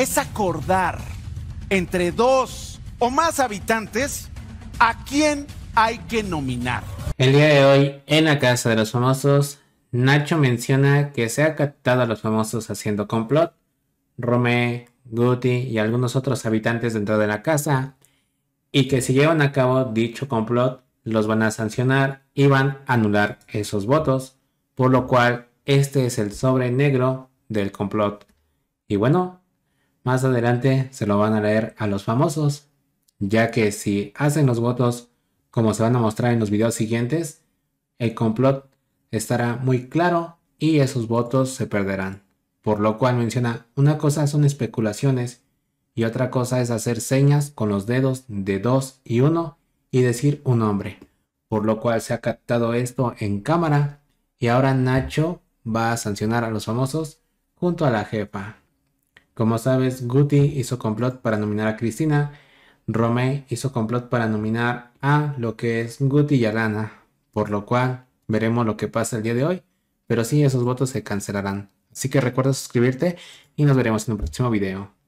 es acordar entre dos o más habitantes a quién hay que nominar. El día de hoy, en la Casa de los Famosos, Nacho menciona que se ha captado a los famosos haciendo complot. Romé, Guti y algunos otros habitantes dentro de la casa. Y que si llevan a cabo dicho complot, los van a sancionar y van a anular esos votos. Por lo cual, este es el sobre negro del complot. Y bueno, más adelante se lo van a leer a los famosos, ya que si hacen los votos como se van a mostrar en los videos siguientes, el complot estará muy claro y esos votos se perderán. Por lo cual menciona, una cosa son especulaciones y otra cosa es hacer señas con los dedos de 2 y 1 y decir un nombre. Por lo cual se ha captado esto en cámara y ahora Nacho va a sancionar a los famosos junto a la jefa. Como sabes, Guti hizo complot para nominar a Cristina, Romé hizo complot para nominar a lo que es Guti y Alana, por lo cual veremos lo que pasa el día de hoy, pero sí esos votos se cancelarán. Así que recuerda suscribirte y nos veremos en un próximo video.